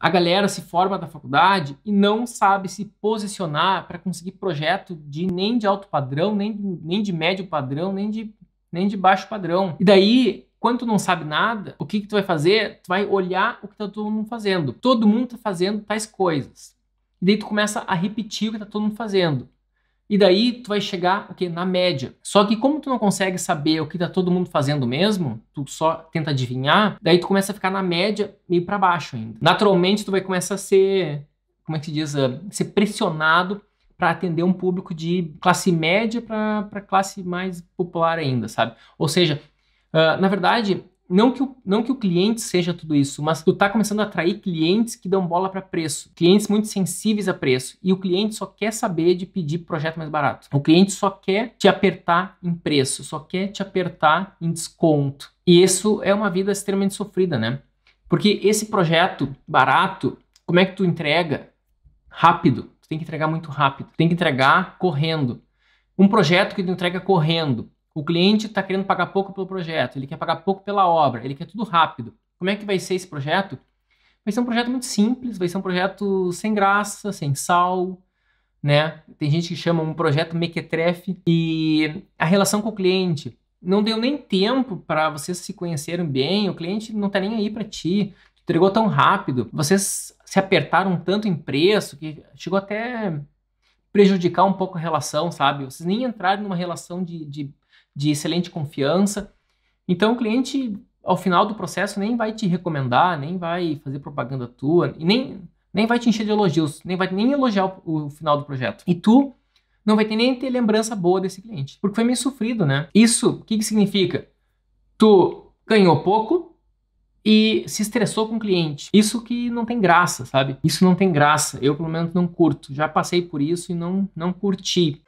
A galera se forma da faculdade e não sabe se posicionar para conseguir projeto de nem de alto padrão, nem, nem de médio padrão, nem de, nem de baixo padrão. E daí, quando tu não sabe nada, o que, que tu vai fazer? Tu vai olhar o que tá todo mundo fazendo. Todo mundo tá fazendo tais coisas. E daí tu começa a repetir o que tá todo mundo fazendo. E daí tu vai chegar o okay, na média. Só que como tu não consegue saber o que tá todo mundo fazendo mesmo, tu só tenta adivinhar, daí tu começa a ficar na média meio para baixo ainda. Naturalmente tu vai começar a ser, como é que se diz, uh, ser pressionado para atender um público de classe média para classe mais popular ainda, sabe? Ou seja, uh, na verdade, não que, o, não que o cliente seja tudo isso, mas tu tá começando a atrair clientes que dão bola para preço, clientes muito sensíveis a preço, e o cliente só quer saber de pedir projeto mais barato. O cliente só quer te apertar em preço, só quer te apertar em desconto. E isso é uma vida extremamente sofrida, né? Porque esse projeto barato, como é que tu entrega? Rápido. Tu tem que entregar muito rápido. Tem que entregar correndo. Um projeto que tu entrega correndo, o cliente está querendo pagar pouco pelo projeto, ele quer pagar pouco pela obra, ele quer tudo rápido. Como é que vai ser esse projeto? Vai ser um projeto muito simples, vai ser um projeto sem graça, sem sal, né? Tem gente que chama um projeto mequetrefe e a relação com o cliente não deu nem tempo para vocês se conhecerem bem, o cliente não está nem aí para ti, entregou tão rápido, vocês se apertaram tanto em preço que chegou até prejudicar um pouco a relação, sabe? Vocês nem entrarem numa relação de, de, de excelente confiança. Então o cliente, ao final do processo, nem vai te recomendar, nem vai fazer propaganda tua, e nem, nem vai te encher de elogios, nem vai nem elogiar o, o final do projeto. E tu não vai ter nem ter lembrança boa desse cliente, porque foi meio sofrido, né? Isso, o que, que significa? Tu ganhou pouco, e se estressou com o cliente. Isso que não tem graça, sabe? Isso não tem graça. Eu, pelo menos, não curto. Já passei por isso e não, não curti.